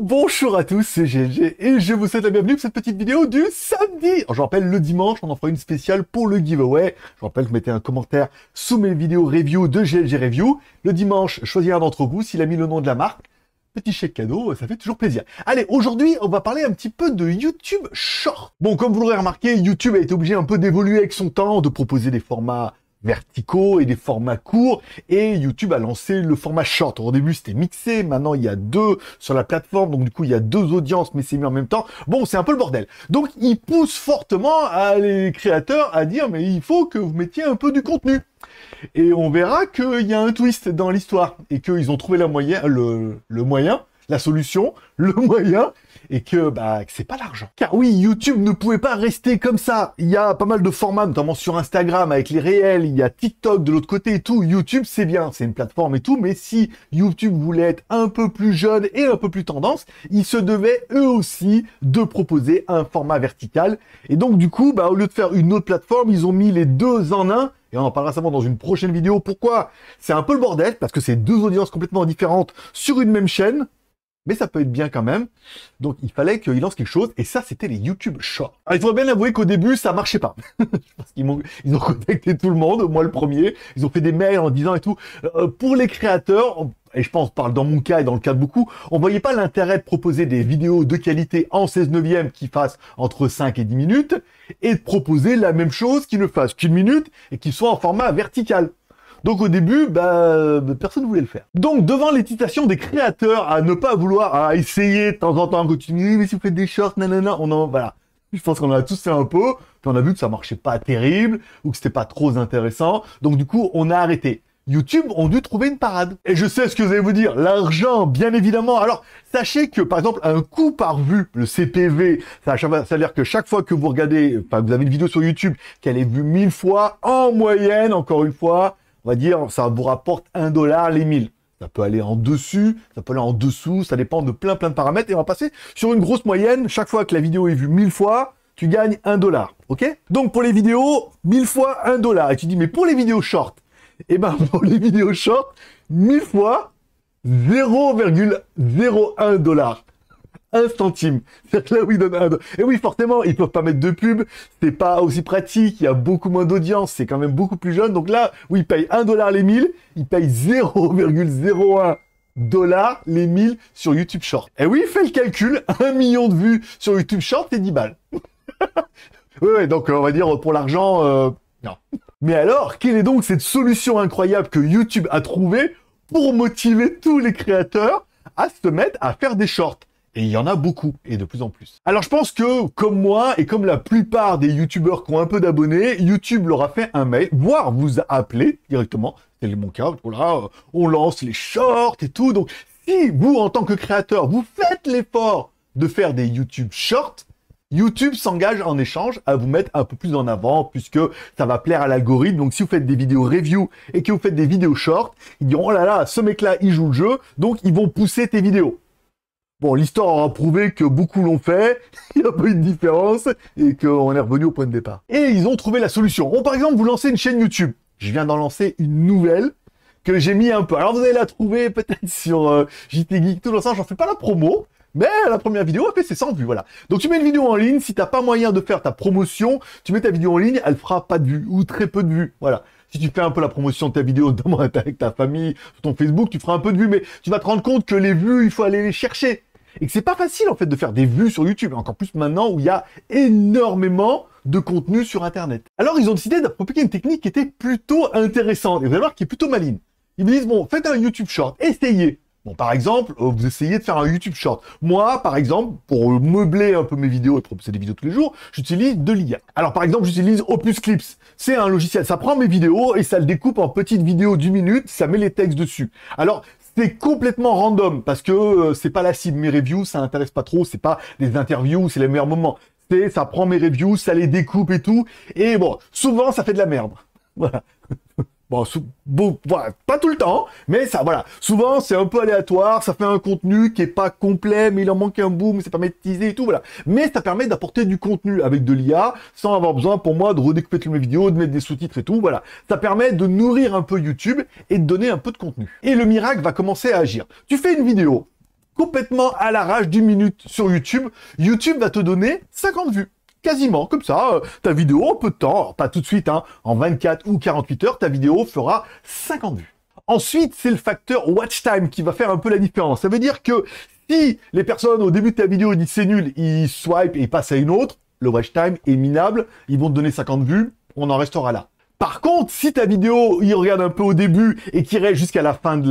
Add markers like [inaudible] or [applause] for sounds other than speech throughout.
Bonjour à tous, c'est GLG et je vous souhaite la bienvenue pour cette petite vidéo du samedi. Alors, je rappelle, le dimanche, on en fera une spéciale pour le giveaway. Je rappelle que mettez un commentaire sous mes vidéos review de GLG Review. Le dimanche, choisir un d'entre vous s'il a mis le nom de la marque. Petit chèque cadeau, ça fait toujours plaisir. Allez, aujourd'hui, on va parler un petit peu de YouTube Short. Bon, comme vous l'aurez remarqué, YouTube a été obligé un peu d'évoluer avec son temps, de proposer des formats verticaux et des formats courts et YouTube a lancé le format short. Au début c'était mixé, maintenant il y a deux sur la plateforme donc du coup il y a deux audiences mais c'est mis en même temps. Bon c'est un peu le bordel. Donc ils pousse fortement à les créateurs à dire mais il faut que vous mettiez un peu du contenu. Et on verra qu'il y a un twist dans l'histoire et qu'ils ont trouvé la moyen, le moyen la solution, [laughs] le moyen, et que bah c'est pas l'argent. Car oui, YouTube ne pouvait pas rester comme ça. Il y a pas mal de formats, notamment sur Instagram avec les réels, il y a TikTok de l'autre côté et tout. YouTube c'est bien, c'est une plateforme et tout, mais si YouTube voulait être un peu plus jeune et un peu plus tendance, ils se devaient eux aussi de proposer un format vertical. Et donc du coup, bah au lieu de faire une autre plateforme, ils ont mis les deux en un. Et on en parlera souvent dans une prochaine vidéo. Pourquoi C'est un peu le bordel, parce que c'est deux audiences complètement différentes sur une même chaîne mais ça peut être bien quand même. Donc il fallait qu'ils lance quelque chose, et ça c'était les YouTube Shorts. Alors, ah, il faut bien avouer qu'au début ça marchait pas. [laughs] Parce qu'ils ont, ils ont contacté tout le monde, moi le premier, ils ont fait des mails en disant et tout. Euh, pour les créateurs, et je pense, parle dans mon cas et dans le cas de beaucoup, on voyait pas l'intérêt de proposer des vidéos de qualité en 16 neuvième qui fassent entre 5 et 10 minutes, et de proposer la même chose qui ne fasse qu'une minute et qui soit en format vertical. Donc au début, bah, euh, personne voulait le faire. Donc devant l'hésitation des créateurs à ne pas vouloir à essayer de temps en temps, continuer, mais si vous faites des shorts, nanana, on en voilà. Je pense qu'on a tous fait un peu. puis on a vu que ça marchait pas terrible ou que c'était pas trop intéressant. Donc du coup, on a arrêté. YouTube ont dû trouver une parade. Et je sais ce que vous allez vous dire, l'argent, bien évidemment. Alors, sachez que, par exemple, un coût par vue, le CPV, ça, ça veut dire que chaque fois que vous regardez, enfin, vous avez une vidéo sur YouTube, qu'elle est vue mille fois, en moyenne, encore une fois, on va dire, ça vous rapporte 1 dollar les 1000. Ça peut aller en dessus, ça peut aller en dessous, ça dépend de plein plein de paramètres. Et on va passer sur une grosse moyenne. Chaque fois que la vidéo est vue mille fois, tu gagnes 1 dollar. Ok Donc pour les vidéos, mille fois 1 dollar. Et tu dis, mais pour les vidéos short, [laughs] et eh ben pour les vidéos short, 1000 fois 0,01 dollar centimes. centime. [laughs] là où Et oui, forcément, ils peuvent pas mettre de pub, c'est pas aussi pratique, il y a beaucoup moins d'audience, c'est quand même beaucoup plus jeune. Donc là où ils payent 1 dollar les 1000, il paye 0,01 dollars les 1000 sur YouTube Short. Et oui, fait le calcul, un million de vues sur YouTube Short, c'est 10 balles. [laughs] oui, ouais, donc euh, on va dire pour l'argent, euh, non. Mais alors, quelle est donc cette solution incroyable que YouTube a trouvé pour motiver tous les créateurs à se mettre à faire des shorts et il y en a beaucoup, et de plus en plus. Alors je pense que, comme moi, et comme la plupart des youtubeurs qui ont un peu d'abonnés, YouTube leur a fait un mail, voire vous a appelé directement. C'est mon cas, voilà, euh, on lance les shorts et tout. Donc si vous, en tant que créateur, vous faites l'effort de faire des YouTube shorts, YouTube s'engage en échange à vous mettre un peu plus en avant puisque ça va plaire à l'algorithme. Donc si vous faites des vidéos review et que vous faites des vidéos shorts, ils diront oh là là, ce mec là il joue le jeu, donc ils vont pousser tes vidéos. Bon, l'histoire a prouvé que beaucoup l'ont fait, [laughs] il n'y a pas eu de différence, et qu'on est revenu au point de départ. Et ils ont trouvé la solution. On, par exemple, vous lancez une chaîne YouTube. Je viens d'en lancer une nouvelle que j'ai mis un peu. Alors, vous allez la trouver [laughs] peut-être sur euh, JT Geek, tout l'ensemble, j'en fais pas la promo. Mais la première vidéo elle fait ses 100 vues, voilà. Donc tu mets une vidéo en ligne, si t'as pas moyen de faire ta promotion, tu mets ta vidéo en ligne, elle fera pas de vues ou très peu de vues, voilà si tu fais un peu la promotion de ta vidéo, [laughs] notamment avec ta famille, sur ton Facebook, tu feras un peu de vues, mais tu vas te rendre compte que les vues, il faut aller les chercher. Et que c'est pas facile, en fait, de faire des vues sur YouTube, encore plus maintenant où il y a énormément de contenu sur Internet. Alors, ils ont décidé d'appliquer une technique qui était plutôt intéressante, et vous allez voir, qui est plutôt maligne. Ils me disent, bon, faites un YouTube Short, essayez. Bon, par exemple, euh, vous essayez de faire un YouTube Short. Moi, par exemple, pour meubler un peu mes vidéos et proposer des vidéos tous les jours, j'utilise de l'IA. Alors, par exemple, j'utilise Opus Clips. C'est un logiciel, ça prend mes vidéos et ça le découpe en petites vidéos d'une minute, ça met les textes dessus. Alors, c'est complètement random parce que euh, c'est pas la cible. Mes reviews, ça n'intéresse pas trop, c'est pas des interviews, c'est les meilleurs moments. C'est, ça prend mes reviews, ça les découpe et tout. Et bon, souvent, ça fait de la merde. [laughs] Voilà. Bon, pas tout le temps, mais ça, voilà. Souvent, c'est un peu aléatoire, ça fait un contenu qui est pas complet, mais il en manque un bout, mais c'est pas métisé et tout, voilà. Mais ça permet d'apporter du contenu avec de l'IA, sans avoir besoin, pour moi, de redécouper toutes mes vidéos, de mettre des sous-titres et tout, voilà. Ça permet de nourrir un peu YouTube et de donner un peu de contenu. Et le miracle va commencer à agir. Tu fais une vidéo complètement à l'arrache d'une minute sur YouTube, YouTube va te donner 50 vues quasiment comme ça, euh, ta vidéo en peu de temps, pas tout de suite, hein. en 24 ou 48 heures, ta vidéo fera 50 vues. Ensuite, c'est le facteur watch time qui va faire un peu la différence. Ça veut dire que si les personnes au début de ta vidéo disent c'est nul, ils swipe et passent à une autre, le watch time est minable, ils vont te donner 50 vues, on en restera là. Par contre, si ta vidéo, il regarde un peu au début et qu'il reste jusqu'à la fin de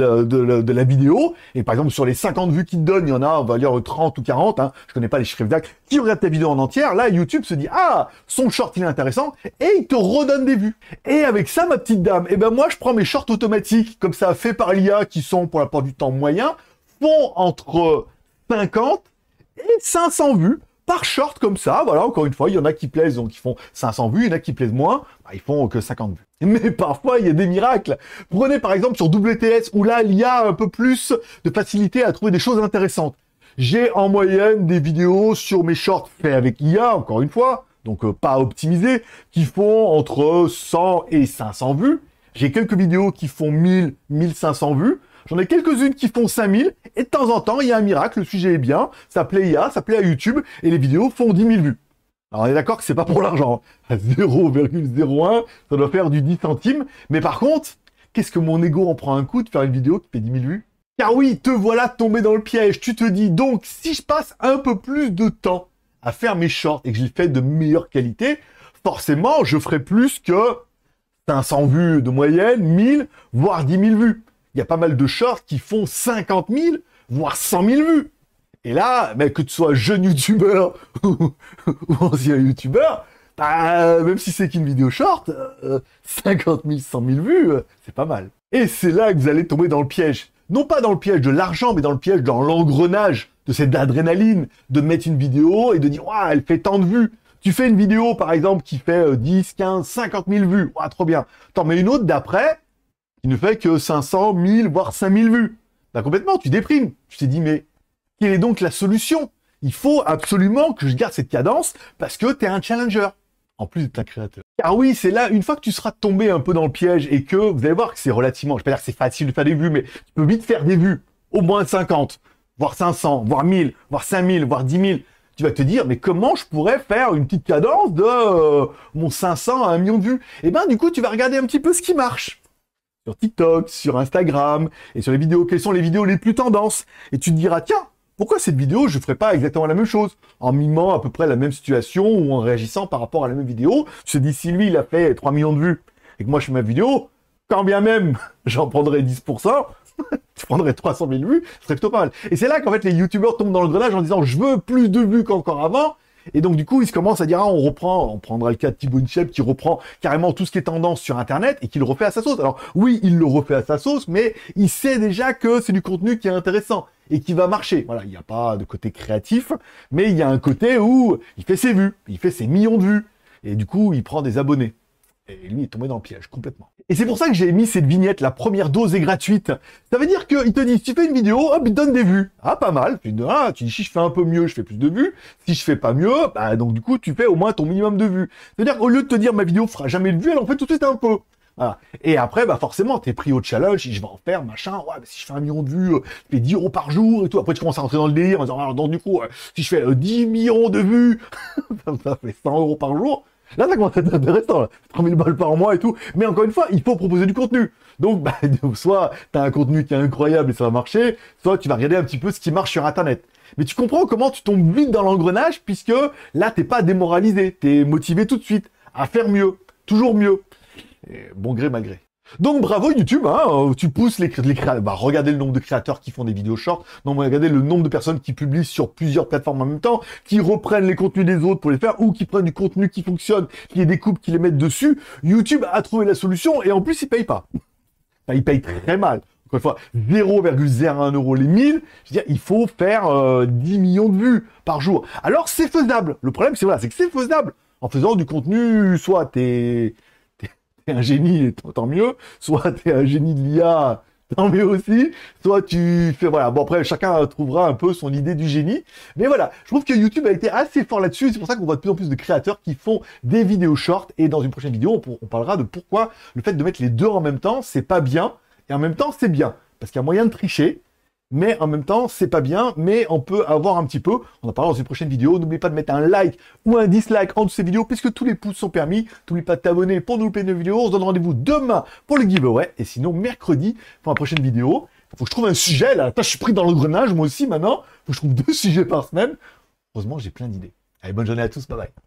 la, vidéo, et par exemple sur les 50 vues qu'il te donne, il y en a, on va dire 30 ou 40, je hein, je connais pas les chiffres d'actes, qui regarde ta vidéo en entière, là YouTube se dit ah son short il est intéressant et il te redonne des vues. Et avec ça ma petite dame, et eh ben moi je prends mes shorts automatiques comme ça fait par l'IA qui sont pour la part du temps moyen font entre 50 et 500 vues par short comme ça, voilà, encore une fois, il y en a qui plaisent, donc ils font 500 vues, il y en a qui plaisent moins, bah, ils font que 50 vues. [laughs] Mais parfois, il y a des miracles. Prenez par exemple sur WTS, où là, il y a un peu plus de facilité à trouver des choses intéressantes. J'ai en moyenne des vidéos sur mes shorts faits avec IA, encore une fois, donc euh, pas optimisés, qui font entre 100 et 500 vues. J'ai quelques vidéos qui font 1000, 1500 vues. J'en ai quelques-unes qui font 5000, et de temps en temps, il y a un miracle, le sujet est bien, ça plaît IA, ça plaît à YouTube, et les vidéos font 10 000 vues. Alors on est d'accord que c'est pas pour l'argent. 0,01, hein. [laughs] ça doit faire du 10 centimes. Mais par contre, qu'est-ce que mon ego en prend un coup de faire une vidéo qui fait 10 000 vues Car oui, te voilà tombé dans le piège. Tu te dis donc, si je passe un peu plus de temps à faire mes shorts et que je les fais de meilleure qualité, forcément, je ferai plus que 500 vues de moyenne, 1000, voire 10 000 vues il y a pas mal de shorts qui font 50 000, voire 100 000 vues. Et là, bah, que tu sois jeune youtubeur [laughs] ou ancien youtubeur, bah, même si c'est qu'une vidéo short, 50 000, 100 000 vues, euh, c'est pas mal. Et c'est là que vous allez tomber dans le piège. Non pas dans le piège de l'argent, mais dans le piège, dans l'engrenage de cette adrénaline, de mettre une vidéo et de dire, elle fait tant de vues. Tu fais une vidéo, par exemple, qui fait 10, 15, 50 000 vues. Ouah, trop bien. T'en mets une autre d'après, ne fait que 500, 1000, voire 5000 vues. Bah, complètement, tu déprimes. Tu t'es dit, mais quelle est donc la solution Il faut absolument que je garde cette cadence parce que tu es un challenger. En plus d'être un créateur. Car oui, c'est là, une fois que tu seras tombé un peu dans le piège et que vous allez voir que c'est relativement, je vais pas dire que c'est facile de faire des vues, mais tu peux vite faire des vues, au moins 50, voire 500, voire 1000, voire 5000, voire 10 000. Tu vas te dire, mais comment je pourrais faire une petite cadence de euh, mon 500 à un million de vues Eh ben, du coup, tu vas regarder un petit peu ce qui marche sur TikTok, sur Instagram, et sur les vidéos, quelles sont les vidéos les plus tendances. Et tu te diras, tiens, pourquoi cette vidéo, je ne ferais pas exactement la même chose En mimant à peu près la même situation ou en réagissant par rapport à la même vidéo. Tu te dis, si lui, il a fait 3 millions de vues et que moi, je fais ma vidéo, quand bien même [laughs] j'en prendrais 10%, tu [laughs] prendrais 300 000 vues, ce serait plutôt pas mal. Et c'est là qu'en fait, les youtubeurs tombent dans le grenage en disant, je veux plus de vues qu'encore avant, et donc, du coup, il se commence à dire, ah, on reprend, on prendra le cas de Thibaut qui reprend carrément tout ce qui est tendance sur Internet et qui le refait à sa sauce. Alors, oui, il le refait à sa sauce, mais il sait déjà que c'est du contenu qui est intéressant et qui va marcher. Voilà, il n'y a pas de côté créatif, mais il y a un côté où il fait ses vues, il fait ses millions de vues. Et du coup, il prend des abonnés. Et lui est tombé dans le piège complètement. Et c'est pour ça que j'ai mis cette vignette, la première dose est gratuite. Ça veut dire qu'il te dit, si tu fais une vidéo, hop, il te donne des vues. Ah, pas mal. Tu dis, ah, tu dis, si je fais un peu mieux, je fais plus de vues. Si je fais pas mieux, bah, donc du coup, tu fais au moins ton minimum de vues. C'est-à-dire, au lieu de te dire, ma vidéo fera jamais de vues, elle en fait tout de suite un peu. Voilà. Et après, bah forcément, t'es pris au challenge, si je vais en faire, machin, ouais, mais si je fais un million de vues, euh, je fais 10 euros par jour et tout. Après, tu commences à rentrer dans le délire en disant, alors, ah, du coup, euh, si je fais 10 euh, millions de vues, [laughs] ça fait 100 euros par jour. Là, ça commence à être intéressant, là. 3000 balles par mois et tout. Mais encore une fois, il faut proposer du contenu. Donc, [laughs] bah, soit tu as un contenu qui est incroyable et ça va marcher, soit tu vas regarder un petit peu ce qui marche sur Internet. Mais tu comprends comment tu tombes vite dans l'engrenage, puisque là, t'es pas démoralisé, t'es motivé tout de suite à faire mieux, toujours mieux. bon gré, malgré. Donc bravo YouTube, hein, euh, tu pousses les, créateurs. Bah, regardez le nombre de créateurs qui font des vidéos short. Non, mais regardez le nombre de personnes qui publient sur plusieurs plateformes en même temps, qui reprennent les contenus des autres pour les faire, ou qui prennent du contenu qui fonctionne, qui des coupes qui les mettent dessus. YouTube a trouvé la solution et en plus il paye pas. il paye très mal. Encore une fois, 0,01 euro les 1000. Je veux dire, il faut faire 10 euh, millions de vues par jour. Alors c'est faisable. Le problème, c'est voilà, c'est que c'est faisable en faisant du contenu, soit t'es un génie, tant mieux. Soit t'es un génie de l'IA, tant mieux aussi. Soit tu fais, voilà. Bon, après, chacun trouvera un peu son idée du génie. Mais voilà. Je trouve que YouTube a été assez fort là-dessus. C'est pour ça qu'on voit de plus en plus de créateurs qui font des vidéos short. Et dans une prochaine vidéo, on parlera de pourquoi le fait de mettre les deux en même temps, c'est pas bien. Et en même temps, c'est bien. Parce qu'il y a moyen de tricher mais en même temps, c'est pas bien, mais on peut avoir un petit peu. On en parlera dans une prochaine vidéo. N'oublie pas de mettre un like ou un dislike en dessous de ces vidéos, puisque tous les pouces sont permis. N'oublie pas de t'abonner pour nous louper de vidéos. On se donne rendez-vous demain pour le giveaway, et sinon mercredi pour la prochaine vidéo. Il Faut que je trouve un sujet, là. Attends, je suis pris dans le grenage, moi aussi, maintenant. Il Faut que je trouve deux [laughs] sujets par semaine. Heureusement, j'ai plein d'idées. Allez, bonne journée à tous. Bye bye.